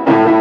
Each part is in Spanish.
Thank you.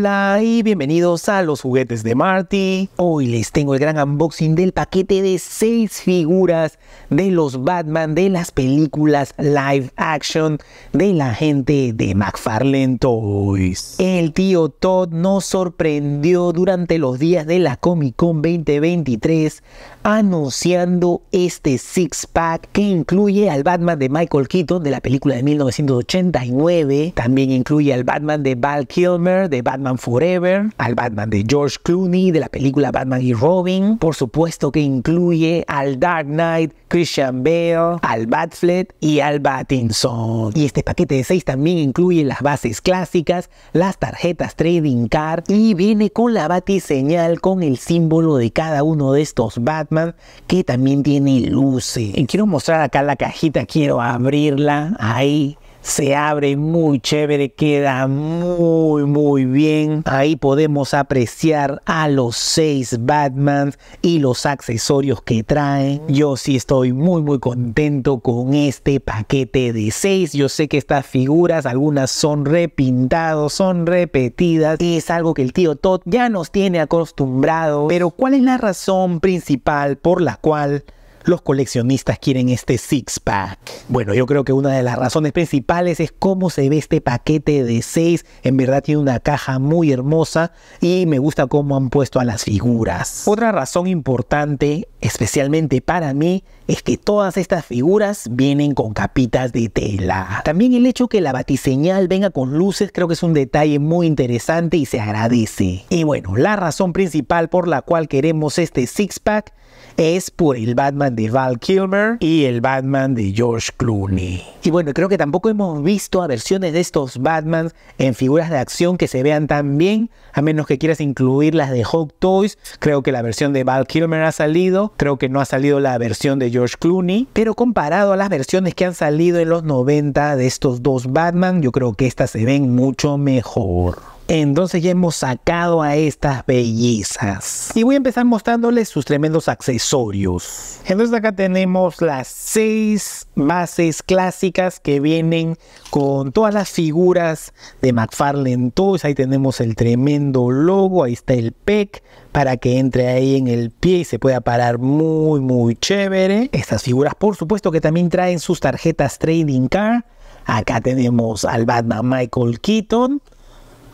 Hola y bienvenidos a los juguetes de Marty. Hoy les tengo el gran unboxing del paquete de 6 figuras de los Batman de las películas live action de la gente de McFarlane Toys. El tío Todd nos sorprendió durante los días de la Comic Con 2023 anunciando este six pack que incluye al Batman de Michael Keaton de la película de 1989, también incluye al Batman de Val Kilmer de Batman Forever, al Batman de George Clooney de la película Batman y Robin, por supuesto que incluye al Dark Knight, Christian Bale, al Batflet y al Batinson. Y este paquete de 6 también incluye las bases clásicas, las tarjetas trading card y viene con la batiseñal con el símbolo de cada uno de estos Batman que también tiene luces. Y quiero mostrar acá la cajita, quiero abrirla ahí se abre muy chévere, queda muy muy bien. Ahí podemos apreciar a los seis Batman y los accesorios que traen. Yo sí estoy muy muy contento con este paquete de seis. Yo sé que estas figuras, algunas son repintadas, son repetidas. Es algo que el tío Todd ya nos tiene acostumbrado. Pero ¿cuál es la razón principal por la cual los coleccionistas quieren este six-pack? Bueno, yo creo que una de las razones principales es cómo se ve este paquete de 6. En verdad tiene una caja muy hermosa y me gusta cómo han puesto a las figuras. Otra razón importante, especialmente para mí, es que todas estas figuras vienen con capitas de tela. También el hecho que la batiseñal venga con luces creo que es un detalle muy interesante y se agradece. Y bueno, la razón principal por la cual queremos este six-pack es por el Batman de Val Kilmer y el Batman de George Clooney. Y bueno, creo que tampoco hemos visto a versiones de estos Batmans en figuras de acción que se vean tan bien, a menos que quieras incluir las de Hot Toys. Creo que la versión de Val Kilmer ha salido, creo que no ha salido la versión de George Clooney, pero comparado a las versiones que han salido en los 90 de estos dos Batman, yo creo que estas se ven mucho mejor. Entonces ya hemos sacado a estas bellezas. Y voy a empezar mostrándoles sus tremendos accesorios. Entonces acá tenemos las seis bases clásicas que vienen con todas las figuras de McFarlane Toys. Ahí tenemos el tremendo logo, ahí está el PEC para que entre ahí en el pie y se pueda parar muy muy chévere. Estas figuras por supuesto que también traen sus tarjetas Trading Card. Acá tenemos al Batman Michael Keaton.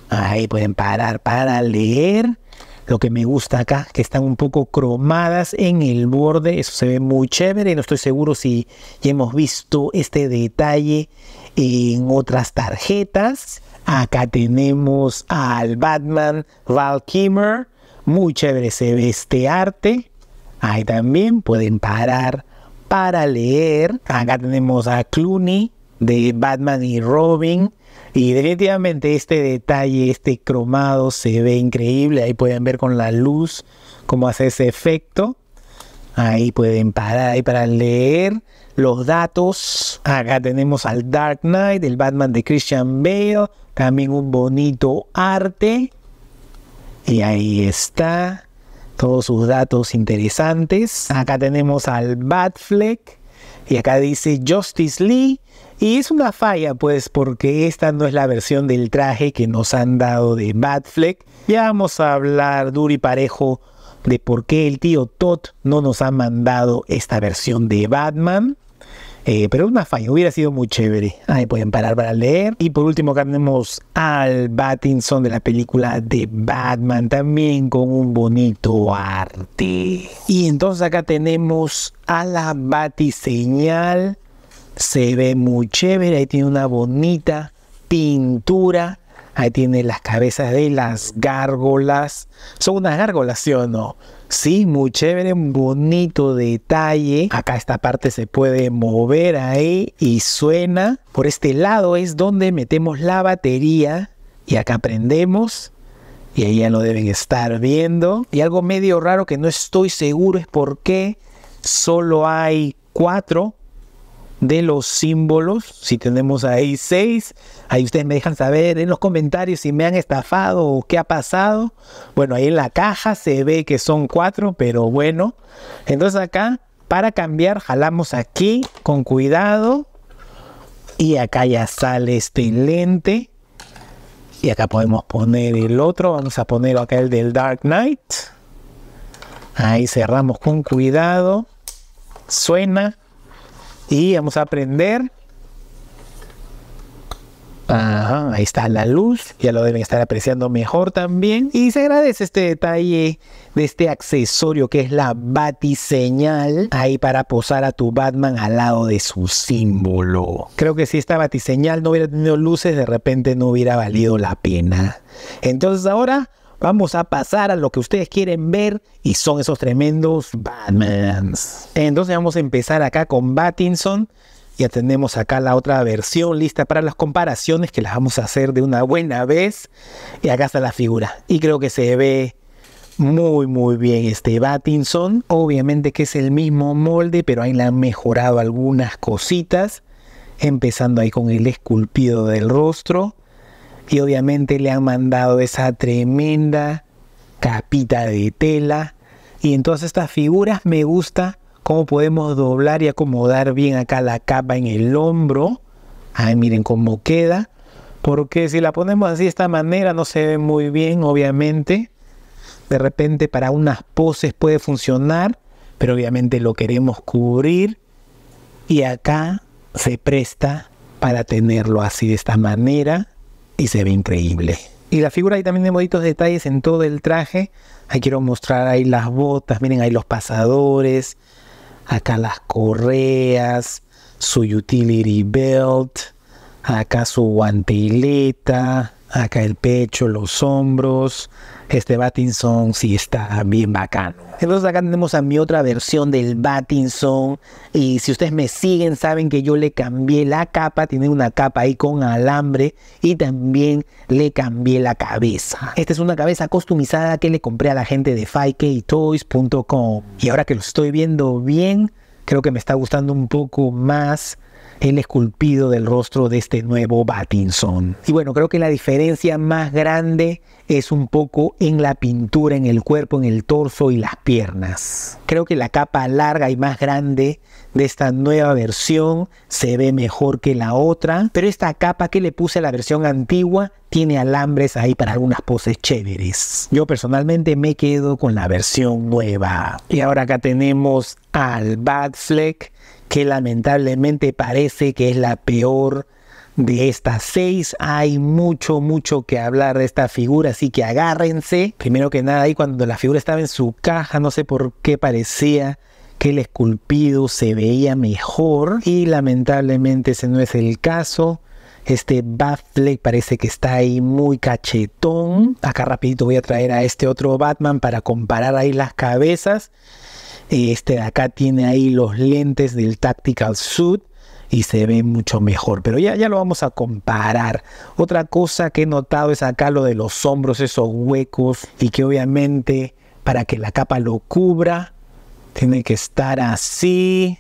Ahí pueden parar para leer. Lo que me gusta acá, que están un poco cromadas en el borde. Eso se ve muy chévere. No estoy seguro si ya hemos visto este detalle en otras tarjetas. Acá tenemos al Batman Val Muy chévere se ve este arte. Ahí también pueden parar para leer. Acá tenemos a Clooney de Batman y Robin. Y definitivamente este detalle, este cromado se ve increíble. Ahí pueden ver con la luz cómo hace ese efecto. Ahí pueden parar ahí para leer los datos. Acá tenemos al Dark Knight, el Batman de Christian Bale. También un bonito arte. Y ahí está. Todos sus datos interesantes. Acá tenemos al Batfleck. Y acá dice Justice Lee. Y es una falla, pues, porque esta no es la versión del traje que nos han dado de Batfleck. Ya vamos a hablar duro y parejo de por qué el tío Todd no nos ha mandado esta versión de Batman. Eh, pero pero una falla, hubiera sido muy chévere. Ahí pueden parar para leer. Y por último, acá tenemos al Batinson de la película de Batman, también con un bonito arte. Y entonces acá tenemos a la Batiseñal se ve muy chévere, ahí tiene una bonita pintura. Ahí tiene las cabezas de las gárgolas. Son unas gárgolas, ¿sí o no? Sí, muy chévere, un bonito detalle. Acá esta parte se puede mover ahí y suena. Por este lado es donde metemos la batería y acá prendemos. Y ahí ya lo deben estar viendo. Y algo medio raro que no estoy seguro es por qué solo hay cuatro de los símbolos. Si tenemos ahí seis, ahí ustedes me dejan saber en los comentarios si me han estafado o qué ha pasado. Bueno, ahí en la caja se ve que son cuatro, pero bueno. Entonces acá, para cambiar, jalamos aquí con cuidado. Y acá ya sale este lente. Y acá podemos poner el otro. Vamos a poner acá el del Dark Knight. Ahí cerramos con cuidado. Suena. Y vamos a aprender. Ajá, ahí está la luz, ya lo deben estar apreciando mejor también. Y se agradece este detalle de este accesorio que es la batiseñal, ahí para posar a tu Batman al lado de su símbolo. Creo que si esta batiseñal no hubiera tenido luces, de repente no hubiera valido la pena. Entonces ahora Vamos a pasar a lo que ustedes quieren ver y son esos tremendos Batmans. Entonces vamos a empezar acá con Battinson. Ya tenemos acá la otra versión lista para las comparaciones que las vamos a hacer de una buena vez. Y acá está la figura. Y creo que se ve muy muy bien este Battinson. Obviamente que es el mismo molde, pero ahí le han mejorado algunas cositas. Empezando ahí con el esculpido del rostro y obviamente le han mandado esa tremenda capita de tela y en todas estas figuras me gusta cómo podemos doblar y acomodar bien acá la capa en el hombro. Ahí miren cómo queda. Porque si la ponemos así de esta manera no se ve muy bien, obviamente. De repente para unas poses puede funcionar, pero obviamente lo queremos cubrir. Y acá se presta para tenerlo así de esta manera y se ve increíble. Y la figura ahí también de bonitos detalles en todo el traje. Ahí quiero mostrar ahí las botas, miren ahí los pasadores, acá las correas, su utility belt, acá su guanteleta, acá el pecho, los hombros. Este Batinson sí está bien bacano. Entonces acá tenemos a mi otra versión del Batinson Y si ustedes me siguen, saben que yo le cambié la capa. Tiene una capa ahí con alambre. Y también le cambié la cabeza. Esta es una cabeza customizada que le compré a la gente de 5 Y ahora que lo estoy viendo bien, creo que me está gustando un poco más el esculpido del rostro de este nuevo Batinson. Y bueno, creo que la diferencia más grande es un poco en la pintura, en el cuerpo, en el torso y las piernas. Creo que la capa larga y más grande de esta nueva versión se ve mejor que la otra, pero esta capa que le puse a la versión antigua tiene alambres ahí para algunas poses chéveres. Yo personalmente me quedo con la versión nueva. Y ahora acá tenemos al Batfleck que lamentablemente parece que es la peor de estas seis. Hay mucho, mucho que hablar de esta figura, así que agárrense. Primero que nada, ahí cuando la figura estaba en su caja, no sé por qué parecía que el esculpido se veía mejor y lamentablemente ese no es el caso. Este Batfleck parece que está ahí muy cachetón. Acá rapidito voy a traer a este otro Batman para comparar ahí las cabezas. Este de acá tiene ahí los lentes del Tactical Suit y se ve mucho mejor. Pero ya, ya lo vamos a comparar. Otra cosa que he notado es acá lo de los hombros, esos huecos, y que obviamente para que la capa lo cubra, tiene que estar así.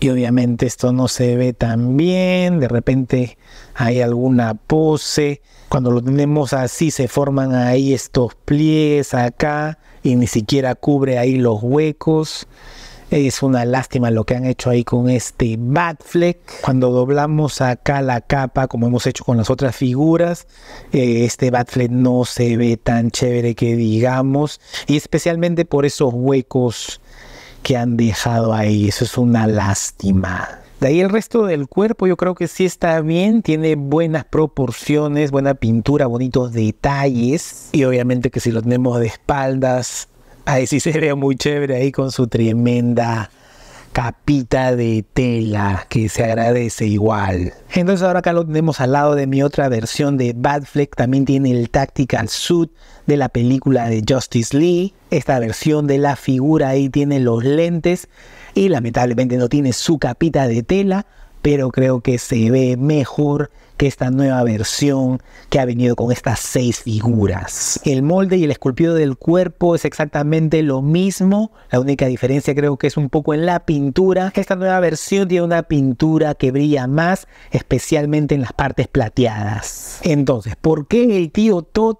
Y obviamente esto no se ve tan bien, de repente hay alguna pose. Cuando lo tenemos así se forman ahí estos pliegues acá y ni siquiera cubre ahí los huecos. Es una lástima lo que han hecho ahí con este Batfleck. Cuando doblamos acá la capa, como hemos hecho con las otras figuras, eh, este Batfleck no se ve tan chévere que digamos. Y especialmente por esos huecos que han dejado ahí. Eso es una lástima. De ahí el resto del cuerpo yo creo que sí está bien, tiene buenas proporciones, buena pintura, bonitos detalles. Y obviamente que si lo tenemos de espaldas, ahí sí se ve muy chévere ahí con su tremenda capita de tela que se agradece igual. Entonces ahora acá lo tenemos al lado de mi otra versión de Batfleck también tiene el Tactical Suit de la película de Justice Lee. Esta versión de la figura ahí tiene los lentes y lamentablemente no tiene su capita de tela, pero creo que se ve mejor que esta nueva versión que ha venido con estas seis figuras. El molde y el esculpido del cuerpo es exactamente lo mismo, la única diferencia creo que es un poco en la pintura. Esta nueva versión tiene una pintura que brilla más, especialmente en las partes plateadas. Entonces, ¿por qué el tío Todd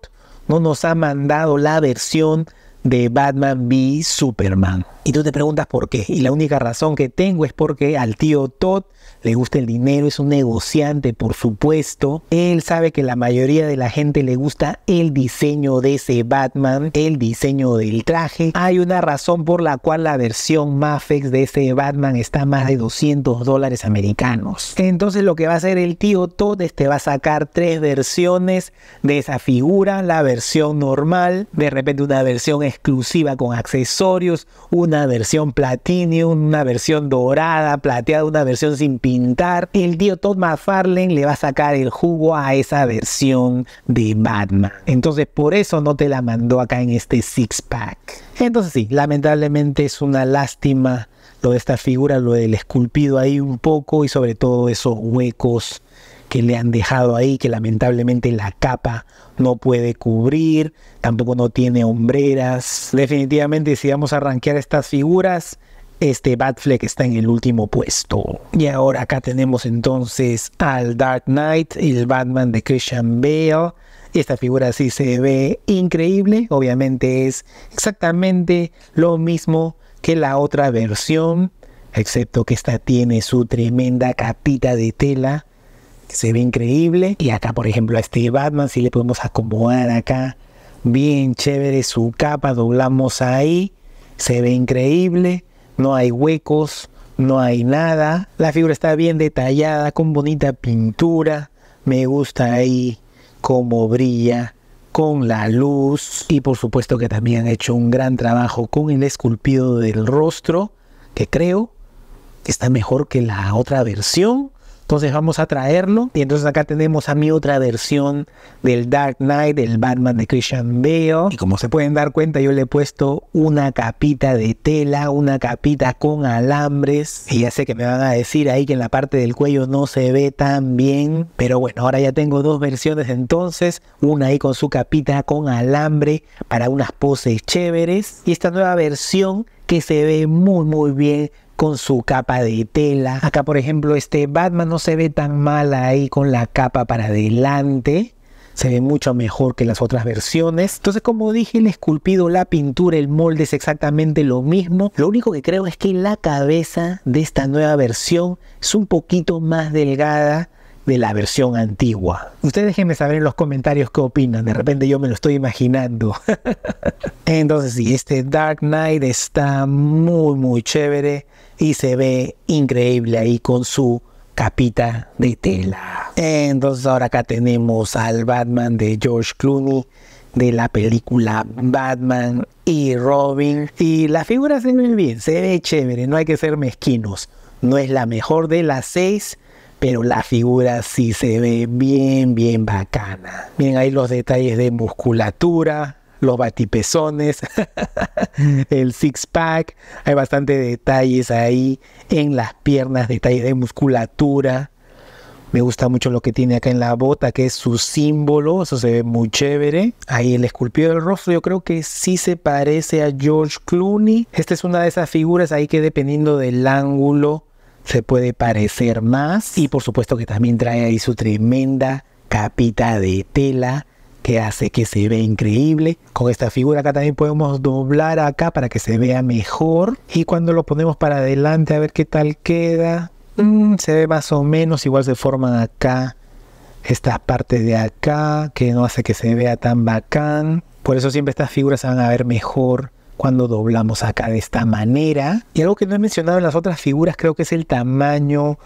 no nos ha mandado la versión de Batman v Superman. Y tú te preguntas por qué. Y la única razón que tengo es porque al tío Todd le gusta el dinero, es un negociante, por supuesto. Él sabe que la mayoría de la gente le gusta el diseño de ese Batman, el diseño del traje. Hay una razón por la cual la versión Mafex de ese Batman está a más de 200 dólares americanos. Entonces lo que va a hacer el tío Todd es te va a sacar tres versiones de esa figura, la versión normal, de repente una versión exclusiva con accesorios, una versión platinum, una versión dorada, plateada, una versión sin pintura el tío Todd McFarlane le va a sacar el jugo a esa versión de Batman. Entonces por eso no te la mandó acá en este six pack. Entonces sí, lamentablemente es una lástima lo de esta figura, lo del esculpido ahí un poco y sobre todo esos huecos que le han dejado ahí, que lamentablemente la capa no puede cubrir, tampoco no tiene hombreras. Definitivamente si vamos a rankear estas figuras, este Batfleck está en el último puesto. Y ahora acá tenemos entonces al Dark Knight, el Batman de Christian Bale. Esta figura sí se ve increíble, obviamente es exactamente lo mismo que la otra versión, excepto que esta tiene su tremenda capita de tela, se ve increíble. Y acá, por ejemplo, a este Batman sí le podemos acomodar acá bien chévere su capa, doblamos ahí, se ve increíble no hay huecos, no hay nada. La figura está bien detallada, con bonita pintura. Me gusta ahí cómo brilla con la luz y por supuesto que también han hecho un gran trabajo con el esculpido del rostro que creo que está mejor que la otra versión entonces vamos a traerlo. Y entonces acá tenemos a mi otra versión del Dark Knight, del Batman de Christian Bale. Y como se pueden dar cuenta, yo le he puesto una capita de tela, una capita con alambres. Y ya sé que me van a decir ahí que en la parte del cuello no se ve tan bien. Pero bueno, ahora ya tengo dos versiones entonces. Una ahí con su capita con alambre para unas poses chéveres. Y esta nueva versión que se ve muy muy bien con su capa de tela. Acá, por ejemplo, este Batman no se ve tan mal ahí con la capa para adelante. Se ve mucho mejor que las otras versiones. Entonces, como dije, el esculpido, la pintura, el molde es exactamente lo mismo. Lo único que creo es que la cabeza de esta nueva versión es un poquito más delgada de la versión antigua. Ustedes déjenme saber en los comentarios qué opinan, de repente yo me lo estoy imaginando. Entonces sí, este Dark Knight está muy muy chévere y se ve increíble ahí con su capita de tela. Entonces ahora acá tenemos al Batman de George Clooney de la película Batman y Robin. Y la figura se ve bien, se ve chévere, no hay que ser mezquinos. No es la mejor de las seis, pero la figura sí se ve bien, bien bacana. Miren ahí los detalles de musculatura, los batipezones, mm. el six-pack, hay bastante detalles ahí en las piernas, detalles de musculatura. Me gusta mucho lo que tiene acá en la bota, que es su símbolo, eso se ve muy chévere. Ahí el esculpido del rostro, yo creo que sí se parece a George Clooney. Esta es una de esas figuras ahí que dependiendo del ángulo se puede parecer más. Y por supuesto que también trae ahí su tremenda capita de tela que hace que se vea increíble. Con esta figura acá también podemos doblar acá para que se vea mejor. Y cuando lo ponemos para adelante a ver qué tal queda, mm, se ve más o menos, igual se forman acá estas partes de acá que no hace que se vea tan bacán. Por eso siempre estas figuras se van a ver mejor cuando doblamos acá de esta manera. Y algo que no he mencionado en las otras figuras creo que es el tamaño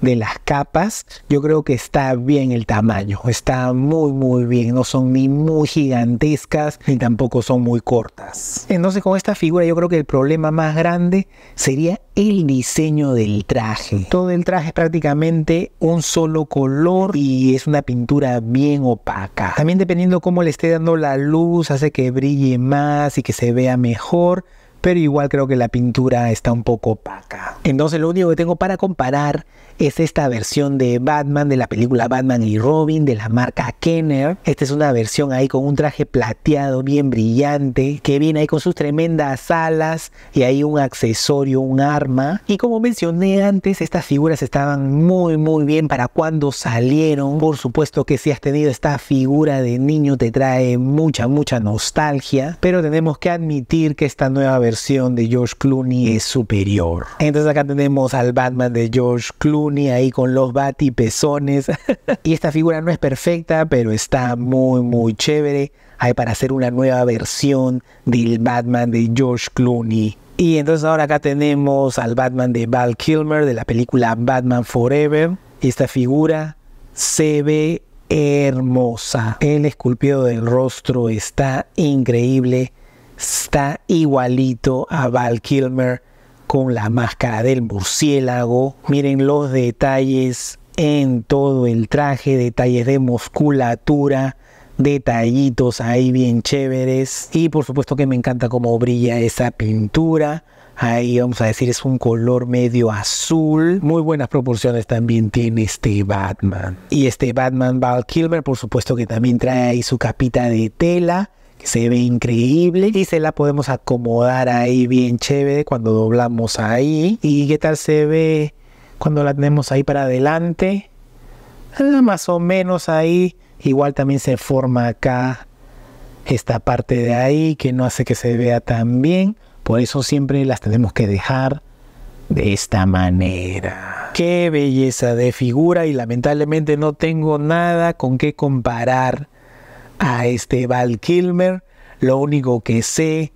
de las capas, yo creo que está bien el tamaño, está muy muy bien, no son ni muy gigantescas ni tampoco son muy cortas. Entonces con esta figura yo creo que el problema más grande sería el diseño del traje. Todo el traje es prácticamente un solo color y es una pintura bien opaca. También dependiendo cómo le esté dando la luz hace que brille más y que se vea mejor pero igual creo que la pintura está un poco opaca. Entonces lo único que tengo para comparar es esta versión de Batman, de la película Batman y Robin, de la marca Kenner. Esta es una versión ahí con un traje plateado bien brillante, que viene ahí con sus tremendas alas y ahí un accesorio, un arma. Y como mencioné antes, estas figuras estaban muy muy bien para cuando salieron. Por supuesto que si has tenido esta figura de niño te trae mucha mucha nostalgia, pero tenemos que admitir que esta nueva versión versión de George Clooney es superior. Entonces acá tenemos al Batman de George Clooney ahí con los batipezones. y esta figura no es perfecta, pero está muy, muy chévere. Hay para hacer una nueva versión del Batman de George Clooney. Y entonces ahora acá tenemos al Batman de Val Kilmer de la película Batman Forever. Esta figura se ve hermosa. El esculpido del rostro está increíble está igualito a Val Kilmer con la máscara del murciélago. Miren los detalles en todo el traje, detalles de musculatura, detallitos ahí bien chéveres. Y por supuesto que me encanta cómo brilla esa pintura. Ahí vamos a decir es un color medio azul. Muy buenas proporciones también tiene este Batman. Y este Batman Val Kilmer por supuesto que también trae ahí su capita de tela se ve increíble y se la podemos acomodar ahí bien chévere cuando doblamos ahí. ¿Y qué tal se ve cuando la tenemos ahí para adelante? Eh, más o menos ahí. Igual también se forma acá esta parte de ahí que no hace que se vea tan bien. Por eso siempre las tenemos que dejar de esta manera. Qué belleza de figura y lamentablemente no tengo nada con qué comparar a este Val Kilmer. Lo único que sé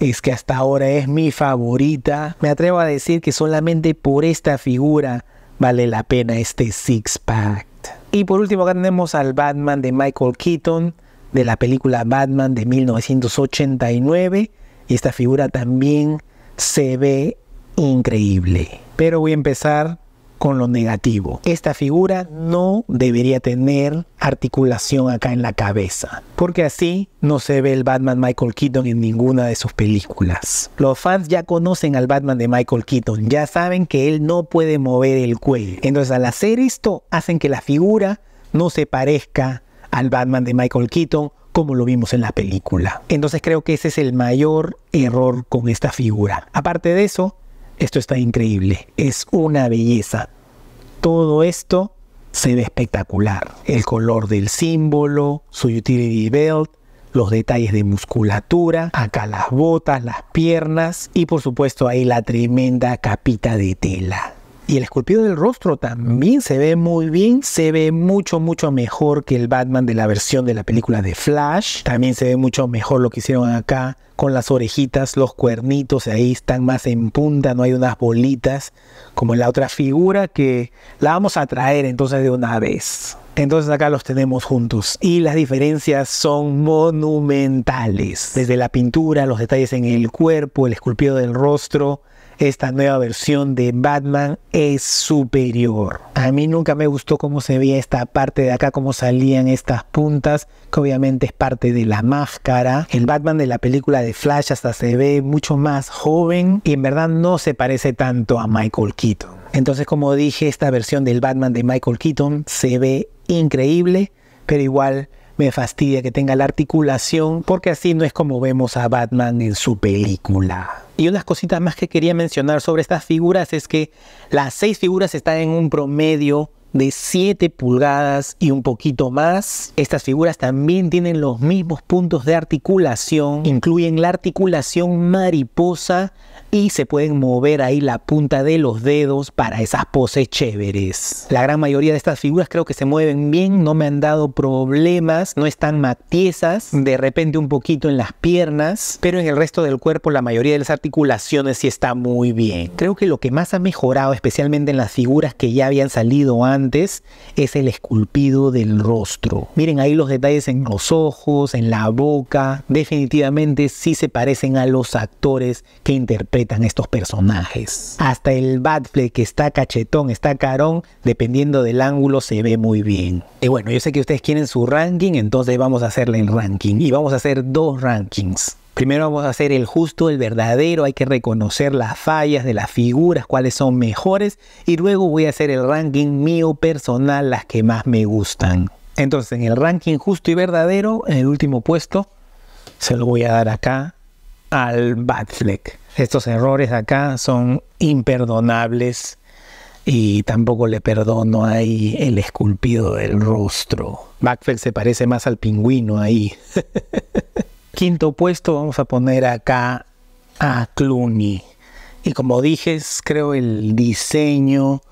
es que hasta ahora es mi favorita. Me atrevo a decir que solamente por esta figura vale la pena este Six Pack. Y por último acá tenemos al Batman de Michael Keaton de la película Batman de 1989 y esta figura también se ve increíble. Pero voy a empezar con lo negativo. Esta figura no debería tener articulación acá en la cabeza, porque así no se ve el Batman Michael Keaton en ninguna de sus películas. Los fans ya conocen al Batman de Michael Keaton, ya saben que él no puede mover el cuello. Entonces al hacer esto hacen que la figura no se parezca al Batman de Michael Keaton como lo vimos en la película. Entonces creo que ese es el mayor error con esta figura. Aparte de eso, esto está increíble, es una belleza. Todo esto se ve espectacular. El color del símbolo, su utility belt, los detalles de musculatura, acá las botas, las piernas y por supuesto ahí la tremenda capita de tela. Y el esculpido del rostro también se ve muy bien, se ve mucho, mucho mejor que el Batman de la versión de la película de Flash. También se ve mucho mejor lo que hicieron acá con las orejitas, los cuernitos, ahí están más en punta, no hay unas bolitas como en la otra figura que la vamos a traer entonces de una vez. Entonces acá los tenemos juntos y las diferencias son monumentales. Desde la pintura, los detalles en el cuerpo, el esculpido del rostro, esta nueva versión de Batman es superior. A mí nunca me gustó cómo se veía esta parte de acá, cómo salían estas puntas, que obviamente es parte de la máscara. El Batman de la película de Flash hasta se ve mucho más joven y en verdad no se parece tanto a Michael Keaton. Entonces, como dije, esta versión del Batman de Michael Keaton se ve increíble, pero igual me fastidia que tenga la articulación, porque así no es como vemos a Batman en su película. Y unas cositas más que quería mencionar sobre estas figuras es que las seis figuras están en un promedio de 7 pulgadas y un poquito más. Estas figuras también tienen los mismos puntos de articulación, incluyen la articulación mariposa y se pueden mover ahí la punta de los dedos para esas poses chéveres. La gran mayoría de estas figuras creo que se mueven bien, no me han dado problemas, no están matiezas, de repente un poquito en las piernas, pero en el resto del cuerpo la mayoría de las articulaciones sí está muy bien. Creo que lo que más ha mejorado, especialmente en las figuras que ya habían salido antes, es el esculpido del rostro. Miren ahí los detalles en los ojos, en la boca. Definitivamente sí se parecen a los actores que interpretan estos personajes. Hasta el Batfleck que está cachetón, está carón, dependiendo del ángulo se ve muy bien. Y bueno, yo sé que ustedes quieren su ranking, entonces vamos a hacerle el ranking. Y vamos a hacer dos rankings. Primero vamos a hacer el justo, el verdadero, hay que reconocer las fallas de las figuras, cuáles son mejores, y luego voy a hacer el ranking mío personal, las que más me gustan. Entonces, en el ranking justo y verdadero, en el último puesto, se lo voy a dar acá al Batfleck. Estos errores acá son imperdonables y tampoco le perdono ahí el esculpido del rostro. Batfleck se parece más al pingüino ahí. Quinto puesto, vamos a poner acá a Clooney. Y como dije, creo el diseño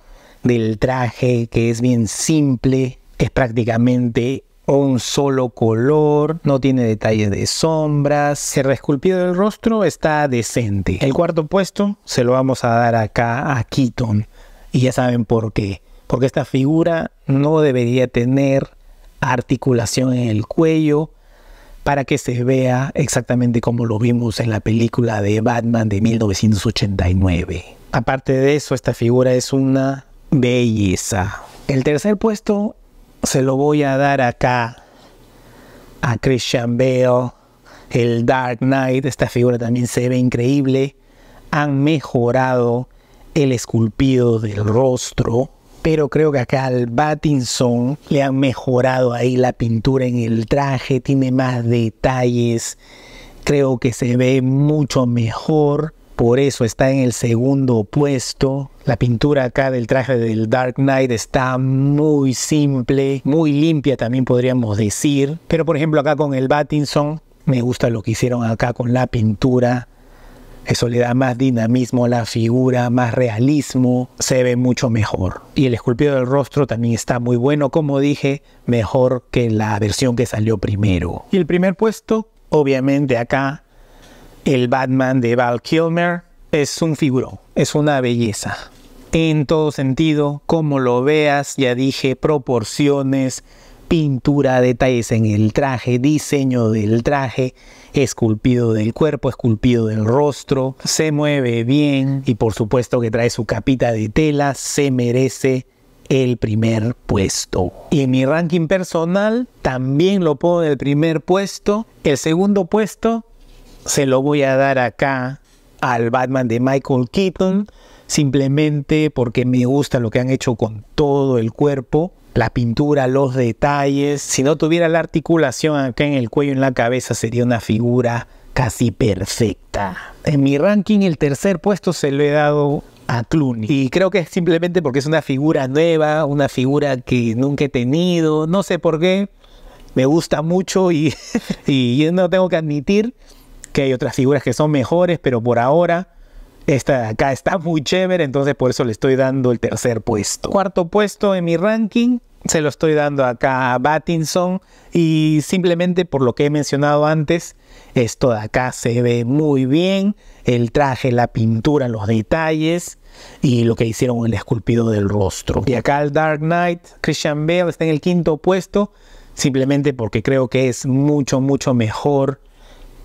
del traje que es bien simple, es prácticamente un solo color, no tiene detalles de sombras, se reesculpido el rostro está decente. El cuarto puesto se lo vamos a dar acá a Keaton y ya saben por qué. Porque esta figura no debería tener articulación en el cuello, para que se vea exactamente como lo vimos en la película de Batman de 1989. Aparte de eso, esta figura es una belleza. El tercer puesto se lo voy a dar acá a Christian Bale, el Dark Knight, esta figura también se ve increíble. Han mejorado el esculpido del rostro, pero creo que acá al Battinson le han mejorado ahí la pintura en el traje, tiene más detalles, creo que se ve mucho mejor, por eso está en el segundo puesto. La pintura acá del traje del Dark Knight está muy simple, muy limpia también podríamos decir, pero por ejemplo acá con el Battinson me gusta lo que hicieron acá con la pintura eso le da más dinamismo a la figura, más realismo, se ve mucho mejor. Y el esculpido del rostro también está muy bueno, como dije, mejor que la versión que salió primero. Y el primer puesto, obviamente acá, el Batman de Val Kilmer es un figurón, es una belleza. En todo sentido, como lo veas, ya dije, proporciones, pintura, detalles en el traje, diseño del traje, esculpido del cuerpo, esculpido del rostro, se mueve bien y por supuesto que trae su capita de tela, se merece el primer puesto. Y en mi ranking personal también lo pongo en el primer puesto. El segundo puesto se lo voy a dar acá al Batman de Michael Keaton, simplemente porque me gusta lo que han hecho con todo el cuerpo la pintura, los detalles. Si no tuviera la articulación acá en el cuello, en la cabeza, sería una figura casi perfecta. En mi ranking el tercer puesto se lo he dado a Clooney. Y creo que es simplemente porque es una figura nueva, una figura que nunca he tenido, no sé por qué. Me gusta mucho y, y no tengo que admitir que hay otras figuras que son mejores, pero por ahora esta de acá está muy chévere, entonces por eso le estoy dando el tercer puesto. Cuarto puesto en mi ranking, se lo estoy dando acá a Battinson y simplemente por lo que he mencionado antes, esto de acá se ve muy bien, el traje, la pintura, los detalles y lo que hicieron el esculpido del rostro. Y acá el Dark Knight, Christian Bale está en el quinto puesto, simplemente porque creo que es mucho, mucho mejor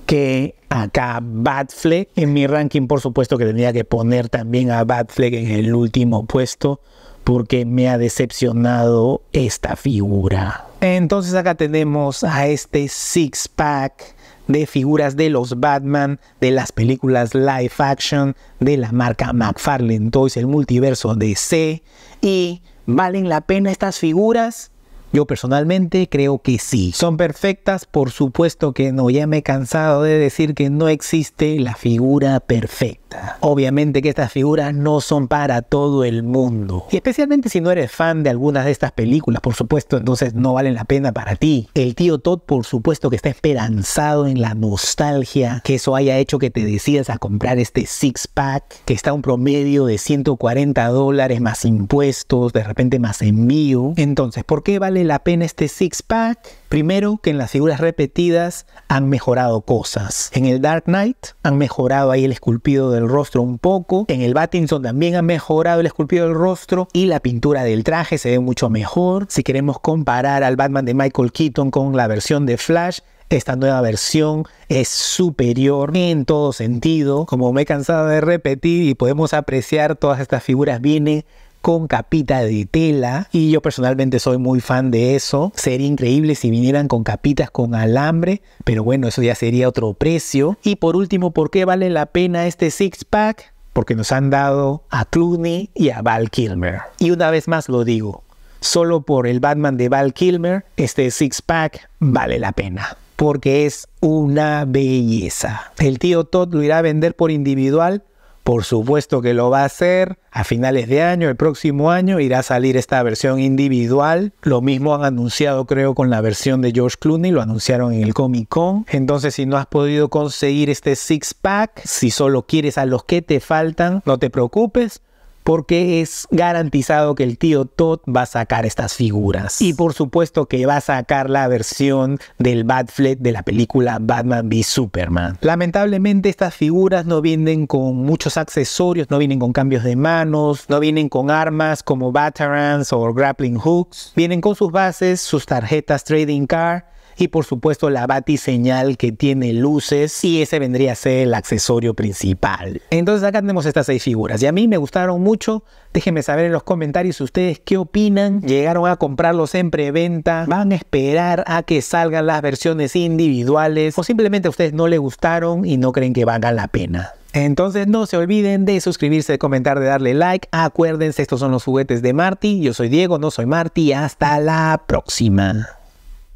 que acá Batfleck. En mi ranking, por supuesto, que tendría que poner también a Batfleck en el último puesto porque me ha decepcionado esta figura. Entonces acá tenemos a este six pack de figuras de los Batman, de las películas live action, de la marca McFarlane Toys, el multiverso DC. ¿Y valen la pena estas figuras? Yo personalmente creo que sí. ¿Son perfectas? Por supuesto que no. Ya me he cansado de decir que no existe la figura perfecta obviamente que estas figuras no son para todo el mundo. Y especialmente si no eres fan de algunas de estas películas, por supuesto, entonces no valen la pena para ti. El tío Todd, por supuesto, que está esperanzado en la nostalgia, que eso haya hecho que te decidas a comprar este six-pack, que está a un promedio de 140 dólares más impuestos, de repente más envío. Entonces, ¿por qué vale la pena este six-pack? Primero, que en las figuras repetidas han mejorado cosas. En el Dark Knight han mejorado ahí el esculpido del rostro un poco. En el Battinson también han mejorado el esculpido del rostro y la pintura del traje se ve mucho mejor. Si queremos comparar al Batman de Michael Keaton con la versión de Flash, esta nueva versión es superior en todo sentido. Como me he cansado de repetir y podemos apreciar, todas estas figuras vienen con capita de tela y yo personalmente soy muy fan de eso. Sería increíble si vinieran con capitas con alambre, pero bueno, eso ya sería otro precio. Y por último, ¿por qué vale la pena este six pack? Porque nos han dado a Clooney y a Val Kilmer. Y una vez más lo digo, solo por el Batman de Val Kilmer, este six pack vale la pena porque es una belleza. El tío Todd lo irá a vender por individual por supuesto que lo va a hacer. A finales de año, el próximo año, irá a salir esta versión individual. Lo mismo han anunciado, creo, con la versión de George Clooney. Lo anunciaron en el Comic Con. Entonces, si no has podido conseguir este six pack, si solo quieres a los que te faltan, no te preocupes porque es garantizado que el tío Todd va a sacar estas figuras. Y por supuesto que va a sacar la versión del Batfleet de la película Batman v Superman. Lamentablemente estas figuras no vienen con muchos accesorios, no vienen con cambios de manos, no vienen con armas como Batarans o grappling hooks, vienen con sus bases, sus tarjetas trading card y por supuesto la batiseñal que tiene luces y ese vendría a ser el accesorio principal. Entonces acá tenemos estas seis figuras y a mí me gustaron mucho. Déjenme saber en los comentarios ustedes qué opinan. ¿Llegaron a comprarlos en preventa? ¿Van a esperar a que salgan las versiones individuales? ¿O simplemente a ustedes no les gustaron y no creen que valgan la pena? Entonces no se olviden de suscribirse, de comentar, de darle like. Acuérdense, estos son los juguetes de Marty. Yo soy Diego, no soy Marty. Hasta la próxima.